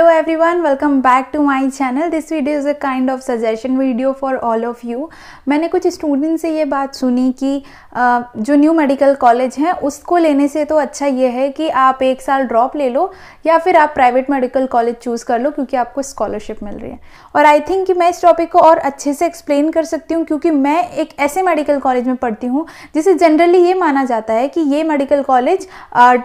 every everyone welcome back to my channel this video is a kind of suggestion video for all of you मैंने कुछ student से ये बात सुनी कि जो न्यू मेडिकल कॉलेज हैं उसको लेने से तो अच्छा ये है कि आप एक साल ड्रॉप ले लो या फिर आप प्राइवेट मेडिकल कॉलेज चूज़ कर लो क्योंकि आपको स्कॉलरशिप मिल रही है और आई थिंक कि मैं इस टॉपिक को और अच्छे से एक्सप्लेन कर सकती हूँ क्योंकि मैं एक ऐसे मेडिकल कॉलेज में पढ़ती हूँ जिसे जनरली ये माना जाता है कि ये मेडिकल कॉलेज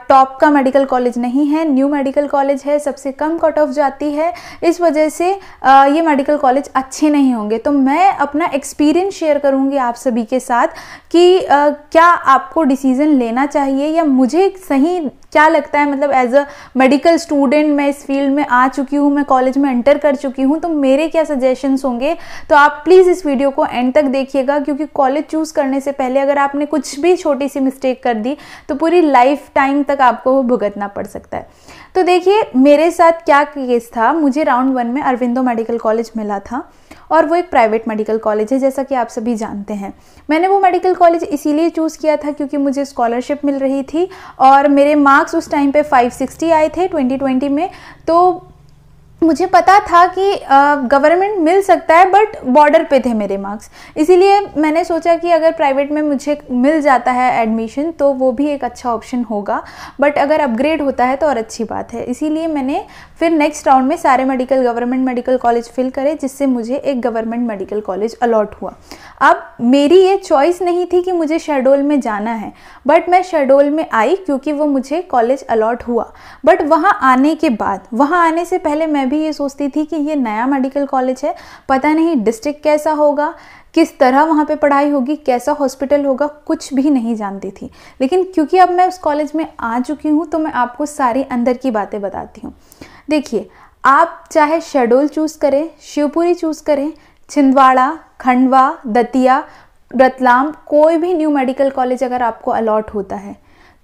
टॉप का मेडिकल कॉलेज नहीं है न्यू मेडिकल कॉलेज है सबसे कम कट ऑफ जाती है इस वजह से ये मेडिकल कॉलेज अच्छे नहीं होंगे तो मैं अपना एक्सपीरियंस शेयर करूँगी आप सभी के साथ कि क्या आपको डिसीज़न लेना चाहिए या मुझे सही क्या लगता है मतलब एज अ मेडिकल स्टूडेंट मैं इस फील्ड में आ चुकी हूँ मैं कॉलेज में एंटर कर चुकी हूँ तो मेरे क्या सजेशंस होंगे तो आप प्लीज़ इस वीडियो को एंड तक देखिएगा क्योंकि कॉलेज चूज़ करने से पहले अगर आपने कुछ भी छोटी सी मिस्टेक कर दी तो पूरी लाइफ टाइम तक आपको वो भुगतना पड़ सकता है तो देखिए मेरे साथ क्या केस था मुझे राउंड वन में अरविंदो मेडिकल कॉलेज मिला था और वो एक प्राइवेट मेडिकल कॉलेज है जैसा कि आप सभी जानते हैं मैंने वो मेडिकल कॉलेज इसीलिए चूज़ किया था क्योंकि मुझे स्कॉलरशिप मिल रही थी और मेरे मार्क्स उस टाइम पे 560 आए थे 2020 में तो मुझे पता था कि गवर्नमेंट मिल सकता है बट बॉर्डर पे थे मेरे मार्क्स इसीलिए मैंने सोचा कि अगर प्राइवेट में मुझे मिल जाता है एडमिशन तो वो भी एक अच्छा ऑप्शन होगा बट अगर अपग्रेड होता है तो और अच्छी बात है इसीलिए मैंने फिर नेक्स्ट राउंड में सारे medical government medical college fill करे जिससे मुझे एक गवर्नमेंट मेडिकल कॉलेज अलॉट हुआ अब मेरी ये चॉइस नहीं थी कि मुझे शेडोल में जाना है बट मैं शेडोल में आई क्योंकि वो मुझे कॉलेज अलॉट हुआ बट वहाँ आने के बाद वहाँ आने से पहले मैं मैं भी ये सोचती थी कि ये नया मेडिकल कॉलेज है पता नहीं डिस्ट्रिक्ट कैसा होगा किस तरह वहाँ पे पढ़ाई होगी कैसा हॉस्पिटल होगा कुछ भी नहीं जानती थी लेकिन क्योंकि अब मैं उस कॉलेज में आ चुकी हूँ तो मैं आपको सारी अंदर की बातें बताती हूँ देखिए आप चाहे शेडोल चूज़ करें शिवपुरी चूज़ करें छिंदवाड़ा खंडवा दतिया रतलाम कोई भी न्यू मेडिकल कॉलेज अगर आपको अलॉट होता है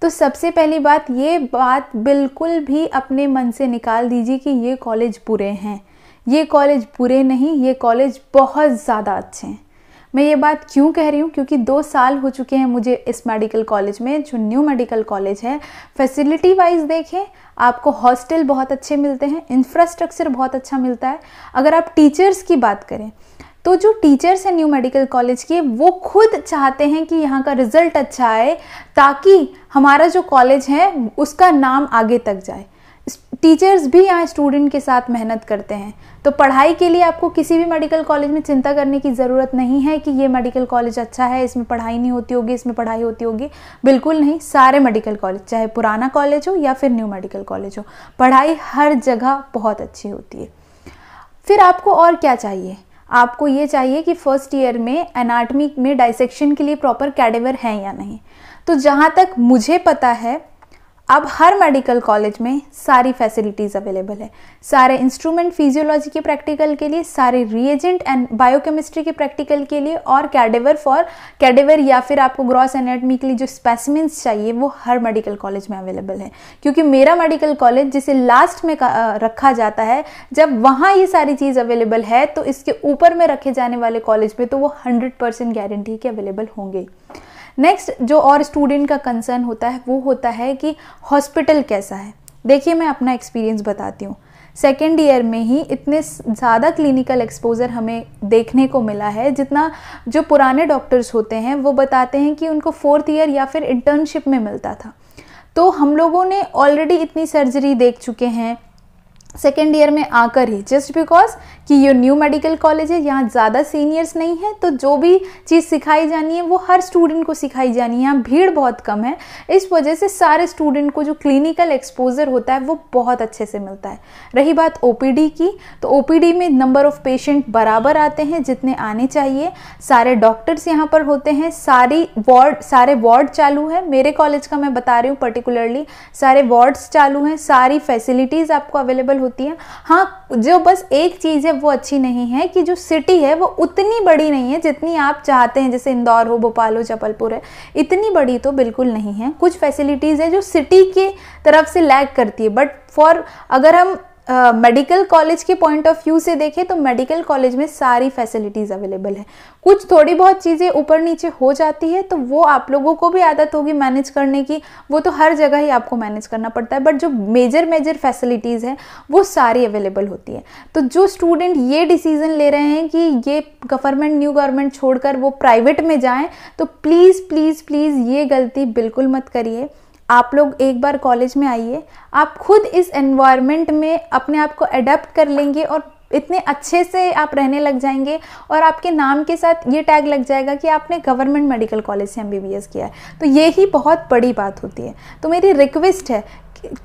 तो सबसे पहली बात ये बात बिल्कुल भी अपने मन से निकाल दीजिए कि ये कॉलेज बुरे हैं ये कॉलेज बुरे नहीं ये कॉलेज बहुत ज़्यादा अच्छे हैं मैं ये बात क्यों कह रही हूँ क्योंकि दो साल हो चुके हैं मुझे इस मेडिकल कॉलेज में जो न्यू मेडिकल कॉलेज है फैसिलिटी वाइज देखें आपको हॉस्टल बहुत अच्छे मिलते हैं इंफ्रास्ट्रक्चर बहुत अच्छा मिलता है अगर आप टीचर्स की बात करें तो जो टीचर्स हैं न्यू मेडिकल कॉलेज के वो खुद चाहते हैं कि यहाँ का रिज़ल्ट अच्छा आए ताकि हमारा जो कॉलेज है उसका नाम आगे तक जाए टीचर्स भी यहाँ स्टूडेंट के साथ मेहनत करते हैं तो पढ़ाई के लिए आपको किसी भी मेडिकल कॉलेज में चिंता करने की ज़रूरत नहीं है कि ये मेडिकल कॉलेज अच्छा है इसमें पढ़ाई नहीं होती होगी इसमें पढ़ाई होती होगी बिल्कुल नहीं सारे मेडिकल कॉलेज चाहे पुराना कॉलेज हो या फिर न्यू मेडिकल कॉलेज हो पढ़ाई हर जगह बहुत अच्छी होती है फिर आपको और क्या चाहिए आपको ये चाहिए कि फर्स्ट ईयर में एनाटमी में डाइसेक्शन के लिए प्रॉपर कैडेवर हैं या नहीं तो जहाँ तक मुझे पता है अब हर मेडिकल कॉलेज में सारी फैसिलिटीज़ अवेलेबल है सारे इंस्ट्रूमेंट फिजियोलॉजी के प्रैक्टिकल के लिए सारे रिएजेंट एंड बायोकेमिस्ट्री के प्रैक्टिकल के लिए और कैडेवर फॉर कैडेवर या फिर आपको ग्रॉस एनाटमी के लिए जो स्पेसिमेंट्स चाहिए वो हर मेडिकल कॉलेज में अवेलेबल है क्योंकि मेरा मेडिकल कॉलेज जिसे लास्ट में रखा जाता है जब वहाँ ये सारी चीज़ अवेलेबल है तो इसके ऊपर में रखे जाने वाले कॉलेज में तो वो हंड्रेड गारंटी के अवेलेबल होंगे नेक्स्ट जो और स्टूडेंट का कंसर्न होता है वो होता है कि हॉस्पिटल कैसा है देखिए मैं अपना एक्सपीरियंस बताती हूँ सेकेंड ईयर में ही इतने ज़्यादा क्लिनिकल एक्सपोज़र हमें देखने को मिला है जितना जो पुराने डॉक्टर्स होते हैं वो बताते हैं कि उनको फोर्थ ईयर या फिर इंटर्नशिप में मिलता था तो हम लोगों ने ऑलरेडी इतनी सर्जरी देख चुके हैं सेकेंड ईयर में आकर ही जस्ट बिकॉज कि ये न्यू मेडिकल कॉलेज है यहाँ ज़्यादा सीनियर्स नहीं है तो जो भी चीज़ सिखाई जानी है वो हर स्टूडेंट को सिखाई जानी है यहाँ भीड़ बहुत कम है इस वजह से सारे स्टूडेंट को जो क्लिनिकल एक्सपोजर होता है वो बहुत अच्छे से मिलता है रही बात ओ की तो ओ में नंबर ऑफ़ पेशेंट बराबर आते हैं जितने आने चाहिए सारे डॉक्टर्स यहाँ पर होते हैं सारी वार्ड सारे वार्ड चालू हैं मेरे कॉलेज का मैं बता रही हूँ पर्टिकुलरली सारे वार्ड्स चालू हैं सारी फैसिलिटीज़ आपको अवेलेबल होती है हाँ जो बस एक चीज़ है वो अच्छी नहीं है कि जो सिटी है वो उतनी बड़ी नहीं है जितनी आप चाहते हैं जैसे इंदौर हो भोपाल हो जबलपुर है इतनी बड़ी तो बिल्कुल नहीं है कुछ फैसिलिटीज़ है जो सिटी की तरफ से लैक करती है बट फॉर अगर हम मेडिकल uh, कॉलेज के पॉइंट ऑफ व्यू से देखें तो मेडिकल कॉलेज में सारी फैसिलिटीज़ अवेलेबल है कुछ थोड़ी बहुत चीज़ें ऊपर नीचे हो जाती है तो वो आप लोगों को भी आदत होगी मैनेज करने की वो तो हर जगह ही आपको मैनेज करना पड़ता है बट जो मेजर मेजर फैसिलिटीज़ हैं वो सारी अवेलेबल होती है तो जो स्टूडेंट ये डिसीज़न ले रहे हैं कि ये गवर्नमेंट न्यू गवर्नमेंट छोड़कर वो प्राइवेट में जाएँ तो प्लीज़ प्लीज़ प्लीज़ ये गलती बिल्कुल मत करिए आप लोग एक बार कॉलेज में आइए आप खुद इस एनवायरनमेंट में अपने आप को अडेप्ट कर लेंगे और इतने अच्छे से आप रहने लग जाएंगे और आपके नाम के साथ ये टैग लग जाएगा कि आपने गवर्नमेंट मेडिकल कॉलेज से एम किया है तो ये ही बहुत बड़ी बात होती है तो मेरी रिक्वेस्ट है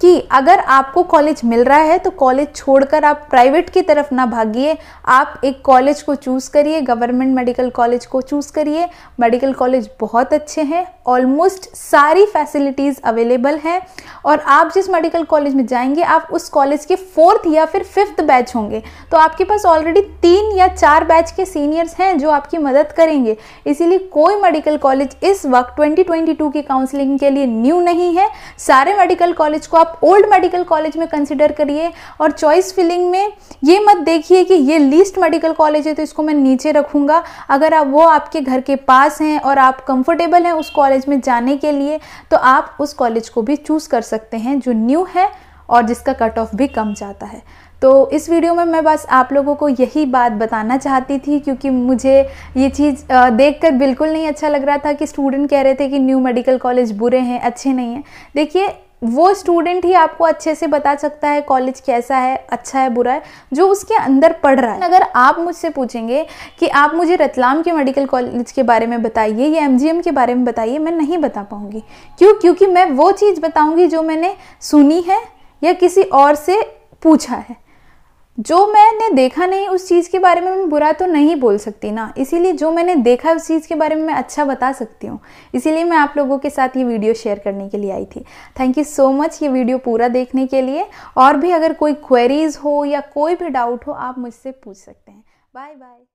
कि अगर आपको कॉलेज मिल रहा है तो कॉलेज छोड़कर आप प्राइवेट की तरफ ना भागिए आप एक कॉलेज को चूज़ करिए गवर्नमेंट मेडिकल कॉलेज को चूज़ करिए मेडिकल कॉलेज बहुत अच्छे हैं ऑलमोस्ट सारी फैसिलिटीज़ अवेलेबल हैं और आप जिस मेडिकल कॉलेज में जाएंगे आप उस कॉलेज के फोर्थ या फिर फिफ्थ बैच होंगे तो आपके पास ऑलरेडी तीन या चार बैच के सीनियर्स हैं जो आपकी मदद करेंगे इसीलिए कोई मेडिकल कॉलेज इस वक्त 2022 की काउंसलिंग के लिए न्यू नहीं है सारे मेडिकल कॉलेज को आप ओल्ड मेडिकल कॉलेज में कंसिडर करिए और चॉइस फिलिंग में ये मत देखिए कि ये लीस्ट मेडिकल कॉलेज है तो इसको मैं नीचे रखूंगा अगर आप वो आपके घर के पास हैं और आप कंफर्टेबल हैं उस कॉलेज कॉलेज में जाने के लिए तो आप उस कॉलेज को भी चूज़ कर सकते हैं जो न्यू है और जिसका कट ऑफ भी कम जाता है तो इस वीडियो में मैं बस आप लोगों को यही बात बताना चाहती थी क्योंकि मुझे ये चीज़ देखकर बिल्कुल नहीं अच्छा लग रहा था कि स्टूडेंट कह रहे थे कि न्यू मेडिकल कॉलेज बुरे हैं अच्छे नहीं हैं देखिए वो स्टूडेंट ही आपको अच्छे से बता सकता है कॉलेज कैसा है अच्छा है बुरा है जो उसके अंदर पढ़ रहा है अगर आप मुझसे पूछेंगे कि आप मुझे रतलाम के मेडिकल कॉलेज के बारे में बताइए या एमजीएम के बारे में बताइए मैं नहीं बता पाऊँगी क्यों क्योंकि मैं वो चीज़ बताऊँगी जो मैंने सुनी है या किसी और से पूछा है जो मैंने देखा नहीं उस चीज़ के बारे में मैं बुरा तो नहीं बोल सकती ना इसीलिए जो मैंने देखा उस चीज़ के बारे में मैं अच्छा बता सकती हूँ इसीलिए मैं आप लोगों के साथ ये वीडियो शेयर करने के लिए आई थी थैंक यू सो मच ये वीडियो पूरा देखने के लिए और भी अगर कोई क्वेरीज हो या कोई भी डाउट हो आप मुझसे पूछ सकते हैं बाय बाय